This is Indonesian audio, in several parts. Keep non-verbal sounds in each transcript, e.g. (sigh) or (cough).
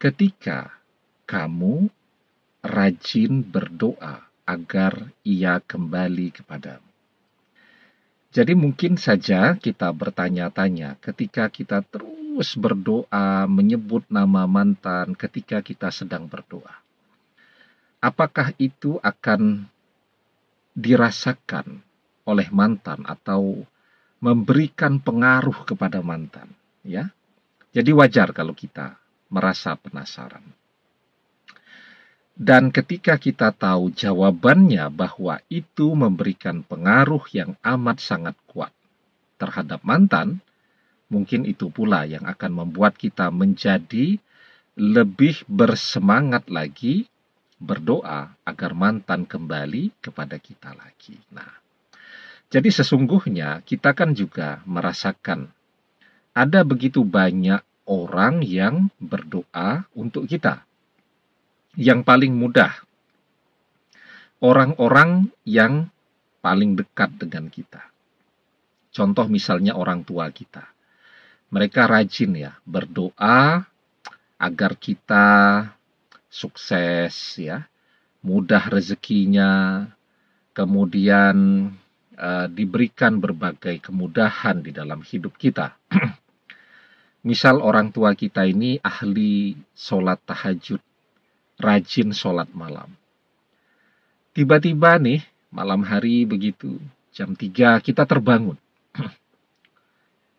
ketika kamu rajin berdoa agar ia kembali kepadamu. Jadi mungkin saja kita bertanya-tanya ketika kita terus berdoa, menyebut nama mantan ketika kita sedang berdoa. Apakah itu akan dirasakan oleh mantan atau memberikan pengaruh kepada mantan, ya? Jadi wajar kalau kita merasa penasaran. Dan ketika kita tahu jawabannya bahwa itu memberikan pengaruh yang amat sangat kuat terhadap mantan, mungkin itu pula yang akan membuat kita menjadi lebih bersemangat lagi berdoa agar mantan kembali kepada kita lagi. Nah, jadi sesungguhnya kita kan juga merasakan ada begitu banyak orang yang berdoa untuk kita. Yang paling mudah, orang-orang yang paling dekat dengan kita. Contoh misalnya orang tua kita. Mereka rajin ya berdoa agar kita sukses ya, mudah rezekinya, kemudian eh, diberikan berbagai kemudahan di dalam hidup kita. (clears throat) Misal orang tua kita ini ahli sholat tahajud, rajin sholat malam. Tiba-tiba nih, malam hari begitu, jam 3 kita terbangun. (clears throat)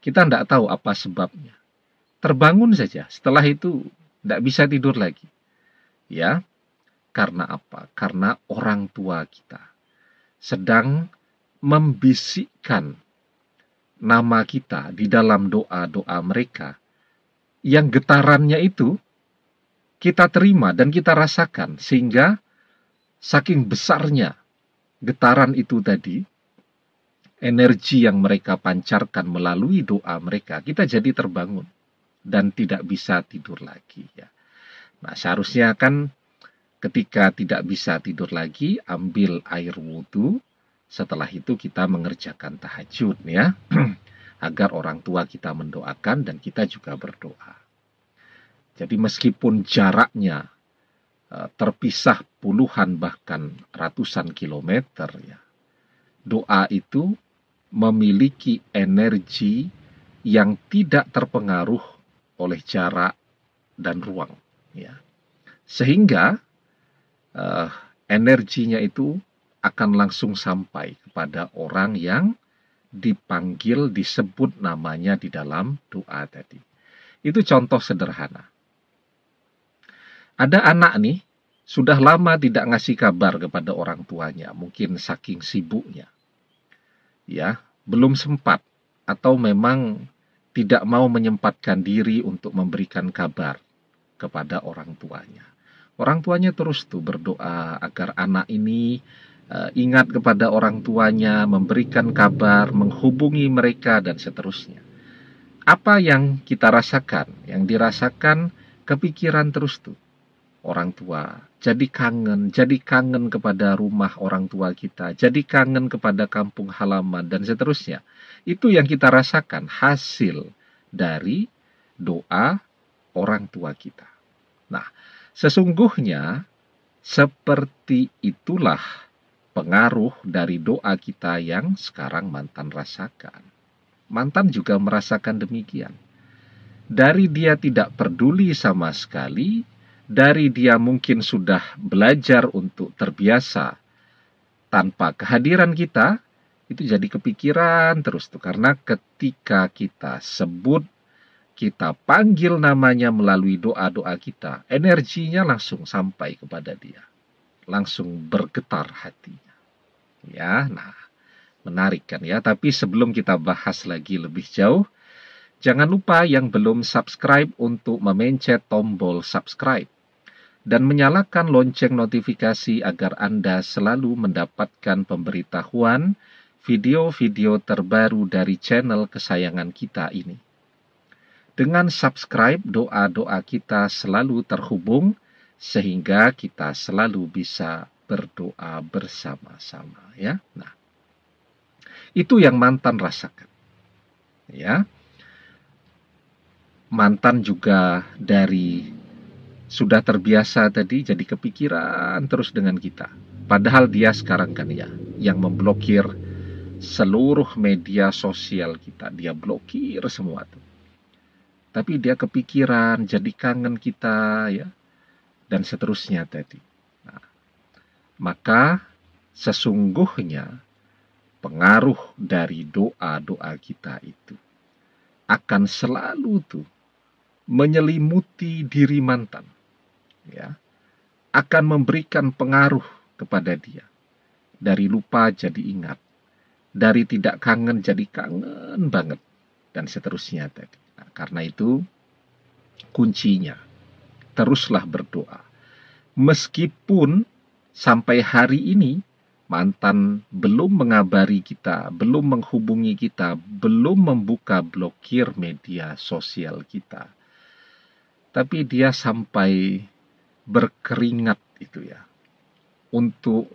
kita tidak tahu apa sebabnya. Terbangun saja, setelah itu tidak bisa tidur lagi. Ya, karena apa? Karena orang tua kita sedang membisikkan nama kita di dalam doa-doa mereka yang getarannya itu kita terima dan kita rasakan sehingga saking besarnya getaran itu tadi energi yang mereka pancarkan melalui doa mereka kita jadi terbangun dan tidak bisa tidur lagi ya. Nah, seharusnya kan ketika tidak bisa tidur lagi ambil air wudhu setelah itu kita mengerjakan tahajud ya. (clears throat) agar orang tua kita mendoakan dan kita juga berdoa. Jadi meskipun jaraknya e, terpisah puluhan bahkan ratusan kilometer ya. Doa itu memiliki energi yang tidak terpengaruh oleh jarak dan ruang ya. Sehingga uh, energinya itu akan langsung sampai kepada orang yang dipanggil, disebut namanya di dalam doa tadi. Itu contoh sederhana. Ada anak nih, sudah lama tidak ngasih kabar kepada orang tuanya, mungkin saking sibuknya. Ya, belum sempat atau memang tidak mau menyempatkan diri untuk memberikan kabar kepada orang tuanya. Orang tuanya terus tuh berdoa agar anak ini Eh, ingat kepada orang tuanya, memberikan kabar, menghubungi mereka, dan seterusnya. Apa yang kita rasakan, yang dirasakan, kepikiran terus tuh orang tua. Jadi kangen, jadi kangen kepada rumah orang tua kita, jadi kangen kepada kampung halaman, dan seterusnya. Itu yang kita rasakan, hasil dari doa orang tua kita. Nah, sesungguhnya seperti itulah pengaruh dari doa kita yang sekarang mantan rasakan. Mantan juga merasakan demikian. Dari dia tidak peduli sama sekali, dari dia mungkin sudah belajar untuk terbiasa tanpa kehadiran kita, itu jadi kepikiran terus tuh karena ketika kita sebut kita panggil namanya melalui doa-doa kita, energinya langsung sampai kepada dia langsung bergetar hatinya. Ya, nah menarik kan ya. Tapi sebelum kita bahas lagi lebih jauh, jangan lupa yang belum subscribe untuk memencet tombol subscribe dan menyalakan lonceng notifikasi agar Anda selalu mendapatkan pemberitahuan video-video terbaru dari channel kesayangan kita ini. Dengan subscribe, doa-doa kita selalu terhubung sehingga kita selalu bisa berdoa bersama-sama ya. Nah, itu yang mantan rasakan. Ya. Mantan juga dari sudah terbiasa tadi jadi kepikiran terus dengan kita. Padahal dia sekarang kan ya yang memblokir seluruh media sosial kita. Dia blokir semua tuh. Tapi dia kepikiran, jadi kangen kita ya dan seterusnya tadi. Nah, maka sesungguhnya pengaruh dari doa-doa kita itu akan selalu tuh menyelimuti diri mantan. Ya. Akan memberikan pengaruh kepada dia. Dari lupa jadi ingat. Dari tidak kangen jadi kangen banget dan seterusnya tadi. Nah, karena itu kuncinya teruslah berdoa. Meskipun sampai hari ini mantan belum mengabari kita, belum menghubungi kita, belum membuka blokir media sosial kita. Tapi dia sampai berkeringat itu ya. Untuk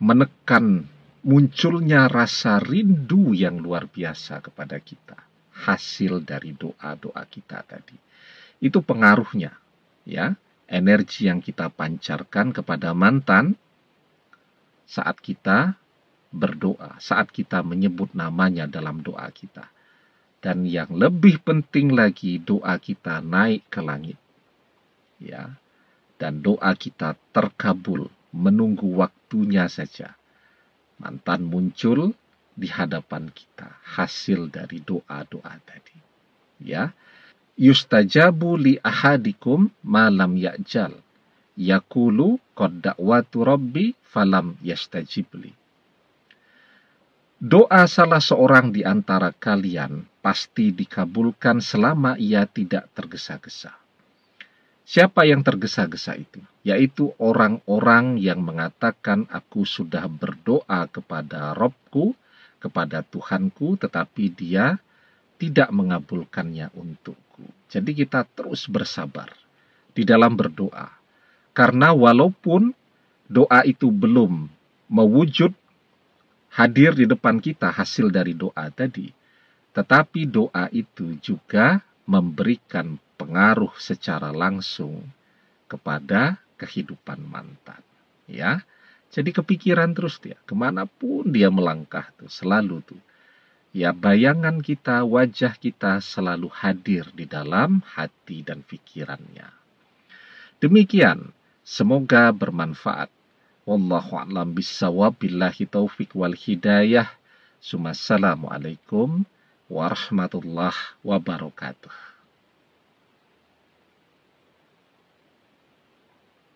menekan munculnya rasa rindu yang luar biasa kepada kita. Hasil dari doa-doa kita tadi. Itu pengaruhnya ya, energi yang kita pancarkan kepada mantan saat kita berdoa, saat kita menyebut namanya dalam doa kita. Dan yang lebih penting lagi doa kita naik ke langit. Ya. Dan doa kita terkabul, menunggu waktunya saja. Mantan muncul di hadapan kita hasil dari doa-doa tadi. Ya yustajabu li ahadikum malam ya'jal. Yakulu qad da'watu rabbi falam yastajibli. Doa salah seorang di antara kalian pasti dikabulkan selama ia tidak tergesa-gesa. Siapa yang tergesa-gesa itu? Yaitu orang-orang yang mengatakan aku sudah berdoa kepada Robku, kepada Tuhanku, tetapi dia tidak mengabulkannya untukku. Jadi kita terus bersabar di dalam berdoa. Karena walaupun doa itu belum mewujud hadir di depan kita hasil dari doa tadi, tetapi doa itu juga memberikan pengaruh secara langsung kepada kehidupan mantan. Ya, jadi kepikiran terus dia, kemanapun dia melangkah tuh selalu tuh ya bayangan kita, wajah kita selalu hadir di dalam hati dan pikirannya. Demikian, semoga bermanfaat. Wallahu a'lam bissawab billahi taufik wal hidayah. Assalamualaikum warahmatullahi wabarakatuh.